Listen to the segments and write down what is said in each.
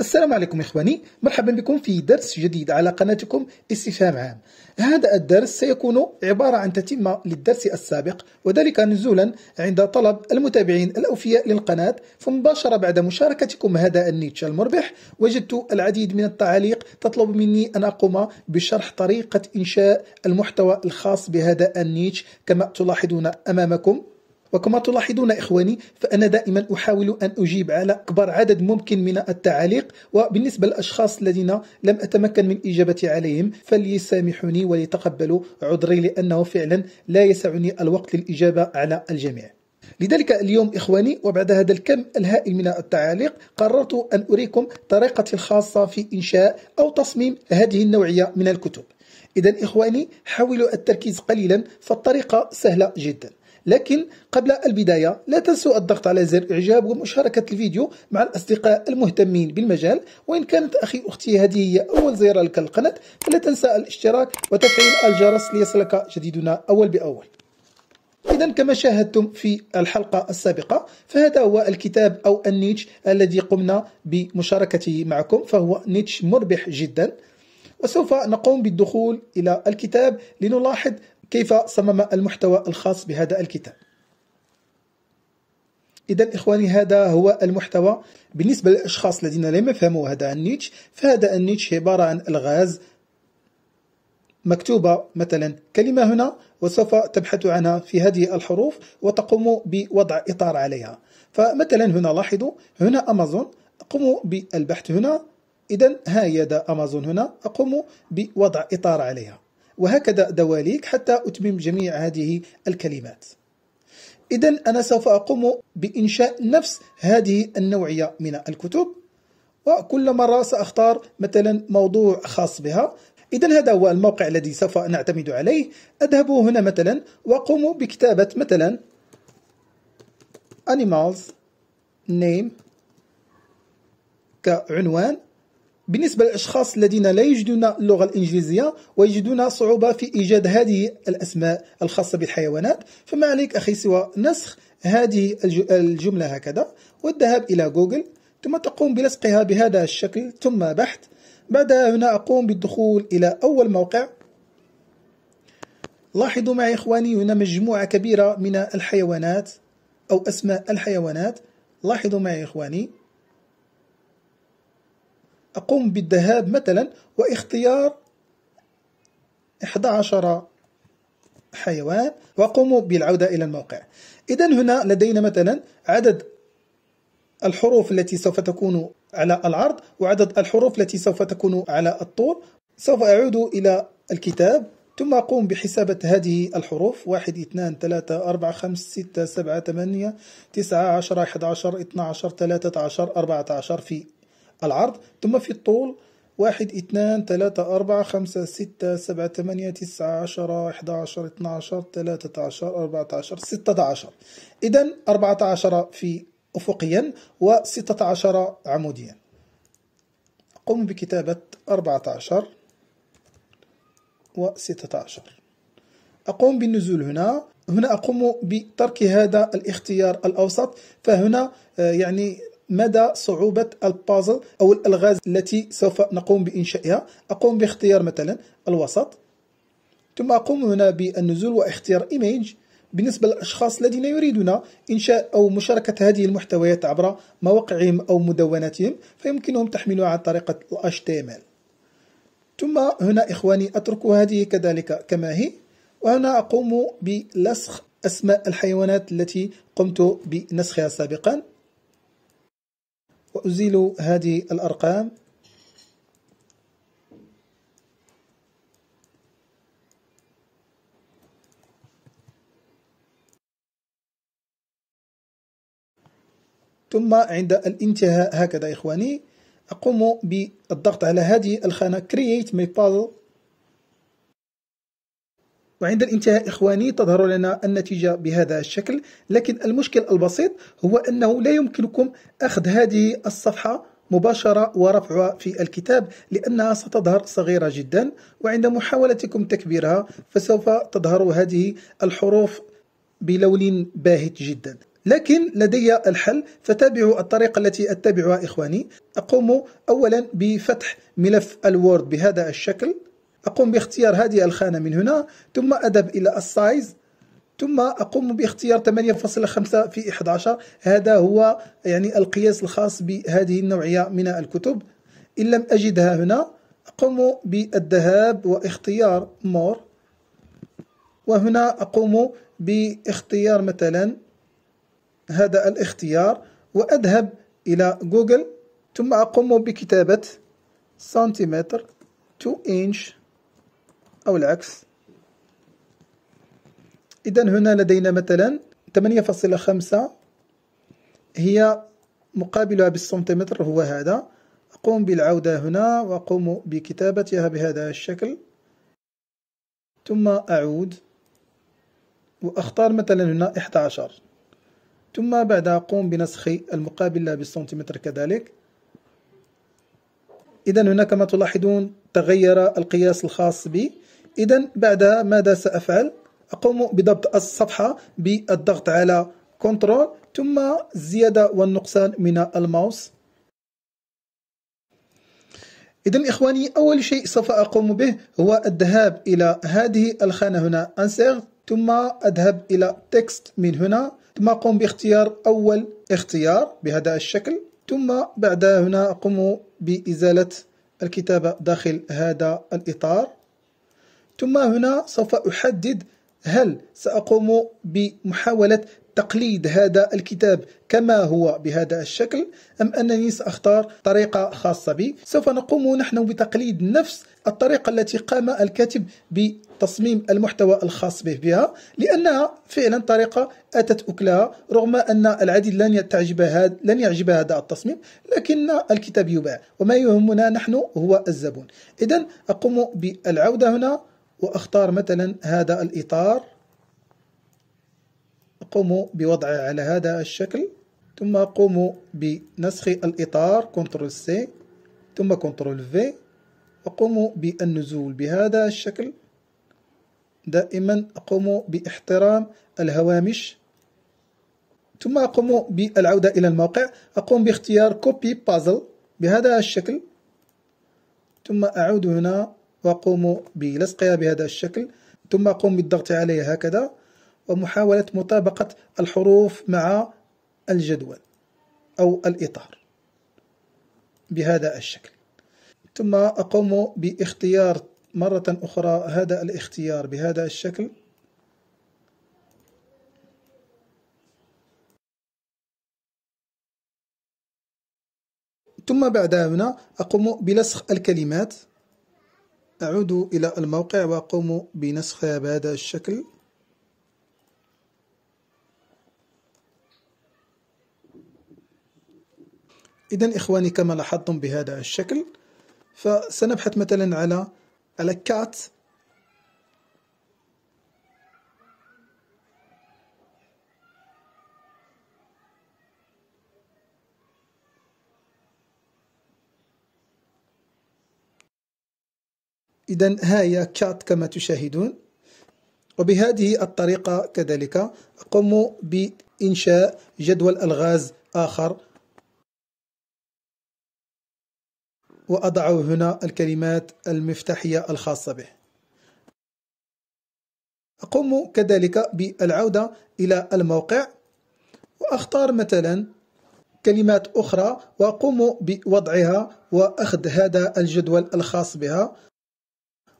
السلام عليكم إخواني مرحبا بكم في درس جديد على قناتكم استفهام عام هذا الدرس سيكون عبارة عن تتمة للدرس السابق وذلك نزولا عند طلب المتابعين الأوفياء للقناة فمباشرة بعد مشاركتكم هذا النيتش المربح وجدت العديد من التعاليق تطلب مني أن أقوم بشرح طريقة إنشاء المحتوى الخاص بهذا النيتش كما تلاحظون أمامكم وكما تلاحظون إخواني فأنا دائما أحاول أن أجيب على أكبر عدد ممكن من التعاليق وبالنسبة للأشخاص الذين لم أتمكن من إجابة عليهم فليسامحوني وليتقبلوا عذري لأنه فعلا لا يسعني الوقت للإجابة على الجميع لذلك اليوم إخواني وبعد هذا الكم الهائل من التعاليق قررت أن أريكم طريقتي الخاصة في إنشاء أو تصميم هذه النوعية من الكتب إذا إخواني حاولوا التركيز قليلا فالطريقة سهلة جدا لكن قبل البداية لا تنسوا الضغط على زر إعجاب ومشاركة الفيديو مع الأصدقاء المهتمين بالمجال وإن كانت أخي أختي هذه هي أول زيارة لك القناة فلا تنسى الاشتراك وتفعيل الجرس ليصلك جديدنا أول بأول إذا كما شاهدتم في الحلقة السابقة فهذا هو الكتاب أو النيتش الذي قمنا بمشاركته معكم فهو نيتش مربح جدا وسوف نقوم بالدخول إلى الكتاب لنلاحظ كيف صمم المحتوى الخاص بهذا الكتاب إذا إخواني هذا هو المحتوى بالنسبة للأشخاص الذين لم يفهموا هذا النيتش فهذا النيتش عبارة عن ألغاز مكتوبة مثلا كلمة هنا وسوف تبحث عنها في هذه الحروف وتقوم بوضع إطار عليها فمثلا هنا لاحظوا هنا أمازون أقوم بالبحث هنا إذا ها هي أمازون هنا أقوم بوضع إطار عليها وهكذا دواليك حتى أتمم جميع هذه الكلمات إذا أنا سوف أقوم بإنشاء نفس هذه النوعية من الكتب وكل مرة سأختار مثلا موضوع خاص بها إذا هذا هو الموقع الذي سوف نعتمد عليه أذهب هنا مثلا وأقوم بكتابة مثلا animals name كعنوان بالنسبة للأشخاص الذين لا يجدون اللغة الإنجليزية ويجدون صعوبة في إيجاد هذه الأسماء الخاصة بالحيوانات فما عليك أخي سوى نسخ هذه الجملة هكذا والذهاب إلى جوجل ثم تقوم بلصقها بهذا الشكل ثم بحث بعدها هنا أقوم بالدخول إلى أول موقع لاحظوا معي إخواني هنا مجموعة كبيرة من الحيوانات أو أسماء الحيوانات لاحظوا معي إخواني أقوم بالذهاب مثلا واختيار 11 حيوان وأقوم بالعودة إلى الموقع إذا هنا لدينا مثلا عدد الحروف التي سوف تكون على العرض وعدد الحروف التي سوف تكون على الطول سوف أعود إلى الكتاب ثم أقوم بحسابة هذه الحروف 1 2 3 4 5 6 7 8 9 10 11 12 13 14 في العرض ثم في الطول واحد اثنان ثلاثة أربعة خمسة ستة سبعة ثمانية تسعة عشرة إحدى عشر اثنى عشر ثلاثة عشر أربعة عشر ستة عشر إذا أربعة عشر في أفقيا وستة عشر عموديا قم بكتابة أربعة عشر وستة عشر أقوم بالنزول هنا هنا أقوم بترك هذا الاختيار الأوسط فهنا آه، يعني مدى صعوبة البازل أو الألغاز التي سوف نقوم بإنشائها أقوم باختيار مثلا الوسط ثم أقوم هنا بالنزول واختيار إيميج بالنسبة للأشخاص الذين يريدون إنشاء أو مشاركة هذه المحتويات عبر مواقعهم أو مدوناتهم فيمكنهم تحميلها عن طريقة ال HTML ثم هنا إخواني أترك هذه كذلك كما هي وهنا أقوم بلسخ أسماء الحيوانات التي قمت بنسخها سابقا وأزيل هذه الأرقام ثم عند الانتهاء هكذا إخواني أقوم بالضغط على هذه الخانة Create my puzzle وعند الانتهاء إخواني تظهر لنا النتيجة بهذا الشكل لكن المشكل البسيط هو أنه لا يمكنكم أخذ هذه الصفحة مباشرة ورفعها في الكتاب لأنها ستظهر صغيرة جدا وعند محاولتكم تكبيرها فسوف تظهر هذه الحروف بلون باهت جدا لكن لدي الحل فتابعوا الطريقة التي أتبعها إخواني أقوم أولا بفتح ملف الوورد بهذا الشكل أقوم باختيار هذه الخانة من هنا ثم أذهب إلى السايز ثم أقوم باختيار 8.5 في 11 هذا هو يعني القياس الخاص بهذه النوعية من الكتب إن لم أجدها هنا أقوم بالذهاب واختيار مور وهنا أقوم باختيار مثلا هذا الاختيار وأذهب إلى جوجل ثم أقوم بكتابة سنتيمتر 2 إنش أو العكس إذا هنا لدينا مثلا 8.5 هي مقابلها بالسنتيمتر هو هذا أقوم بالعودة هنا وأقوم بكتابتها بهذا الشكل ثم أعود وأختار مثلا هنا 11 ثم بعدها أقوم بنسخ المقابلة بالسنتيمتر كذلك إذا هنا كما تلاحظون تغير القياس الخاص بي إذا بعد ماذا سأفعل؟ أقوم بضبط الصفحة بالضغط على كنترول ثم الزيادة والنقصان من الماوس إذا إخواني أول شيء سوف أقوم به هو الذهاب إلى هذه الخانة هنا Insert ثم أذهب إلى Text من هنا ثم أقوم باختيار أول اختيار بهذا الشكل ثم بعد هنا أقوم بإزالة الكتابة داخل هذا الإطار ثم هنا سوف أحدد هل سأقوم بمحاولة تقليد هذا الكتاب كما هو بهذا الشكل أم أنني سأختار طريقة خاصة بي سوف نقوم نحن بتقليد نفس الطريقة التي قام الكاتب بتصميم المحتوى الخاص به بها لأنها فعلا طريقة أتت أكلها رغم أن العديد لن تعجب هذا لن يعجب هذا التصميم لكن الكتاب يباع وما يهمنا نحن هو الزبون إذا أقوم بالعودة هنا وأختار مثلا هذا الإطار قوموا بوضعه على هذا الشكل ثم قوموا بنسخ الإطار كنترول سي ثم كنترول في وقوموا بالنزول بهذا الشكل دائما قوموا باحترام الهوامش ثم أقوم بالعودة إلى الموقع أقوم باختيار كوبي بازل بهذا الشكل ثم أعود هنا وأقوم بلصقها بهذا الشكل ثم أقوم بالضغط عليها هكذا ومحاولة مطابقة الحروف مع الجدول أو الإطار بهذا الشكل ثم أقوم باختيار مرة أخرى هذا الاختيار بهذا الشكل ثم بعد هنا أقوم بلصق الكلمات أعود إلى الموقع وأقوم بنسخ بهذا الشكل إذا إخواني كما لاحظتم بهذا الشكل فسنبحث مثلا على على كات إذا ها هي كات كما تشاهدون وبهذه الطريقة كذلك أقوم بإنشاء جدول ألغاز آخر وأضع هنا الكلمات المفتاحية الخاصة به أقوم كذلك بالعودة إلى الموقع وأختار مثلا كلمات أخرى وأقوم بوضعها وأخذ هذا الجدول الخاص بها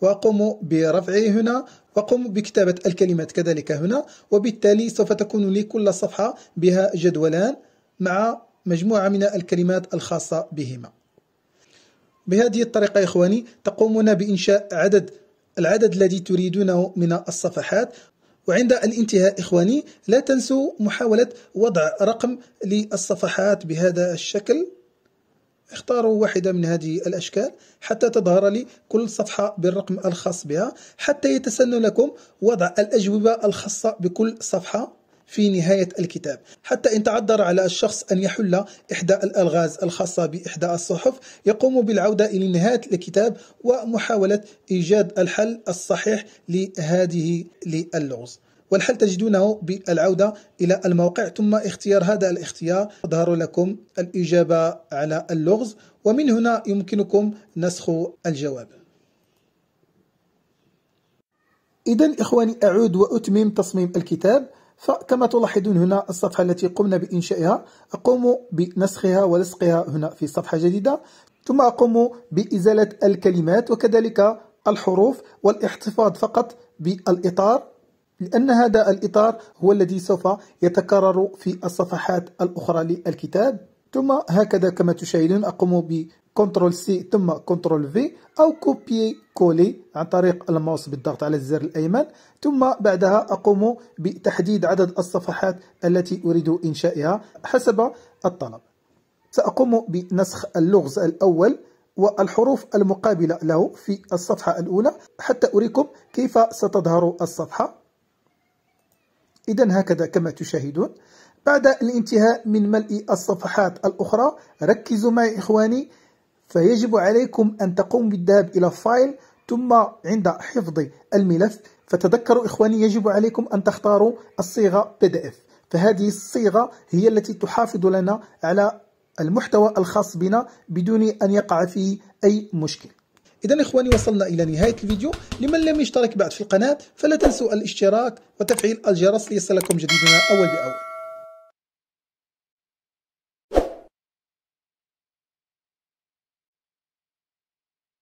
وأقوم برفعه هنا وقم بكتابة الكلمات كذلك هنا وبالتالي سوف تكون لي كل صفحة بها جدولان مع مجموعة من الكلمات الخاصة بهما بهذه الطريقة يا إخواني تقومون بإنشاء عدد العدد الذي تريدونه من الصفحات وعند الانتهاء إخواني لا تنسوا محاولة وضع رقم للصفحات بهذا الشكل اختاروا واحدة من هذه الأشكال حتى تظهر لي كل صفحة بالرقم الخاص بها حتى يتسنى لكم وضع الأجوبة الخاصة بكل صفحة في نهاية الكتاب حتى إن تعذر على الشخص أن يحل إحدى الألغاز الخاصة بإحدى الصحف يقوم بالعودة إلى نهاية الكتاب ومحاولة إيجاد الحل الصحيح لهذه اللغز والحل تجدونه بالعودة إلى الموقع ثم اختيار هذا الاختيار تظهر لكم الإجابة على اللغز ومن هنا يمكنكم نسخ الجواب إذا إخواني أعود وأتمم تصميم الكتاب فكما تلاحظون هنا الصفحة التي قمنا بإنشائها أقوم بنسخها ولصقها هنا في صفحة جديدة ثم أقوم بإزالة الكلمات وكذلك الحروف والاحتفاظ فقط بالإطار لأن هذا الإطار هو الذي سوف يتكرر في الصفحات الأخرى للكتاب ثم هكذا كما تشاهدون أقوم ب Ctrl سي ثم كنترول في أو كوبي كولي عن طريق الماوس بالضغط على الزر الأيمن ثم بعدها أقوم بتحديد عدد الصفحات التي أريد إنشائها حسب الطلب سأقوم بنسخ اللغز الأول والحروف المقابلة له في الصفحة الأولى حتى أريكم كيف ستظهر الصفحة إذا هكذا كما تشاهدون بعد الانتهاء من ملء الصفحات الأخرى ركزوا معي إخواني فيجب عليكم أن تقوم بالذهاب إلى فايل ثم عند حفظ الملف فتذكروا إخواني يجب عليكم أن تختاروا الصيغة PDF فهذه الصيغة هي التي تحافظ لنا على المحتوى الخاص بنا بدون أن يقع فيه أي مشكل إذا إخواني وصلنا إلى نهاية الفيديو لمن لم يشترك بعد في القناة فلا تنسوا الاشتراك وتفعيل الجرس ليصلكم جديدنا أول بأول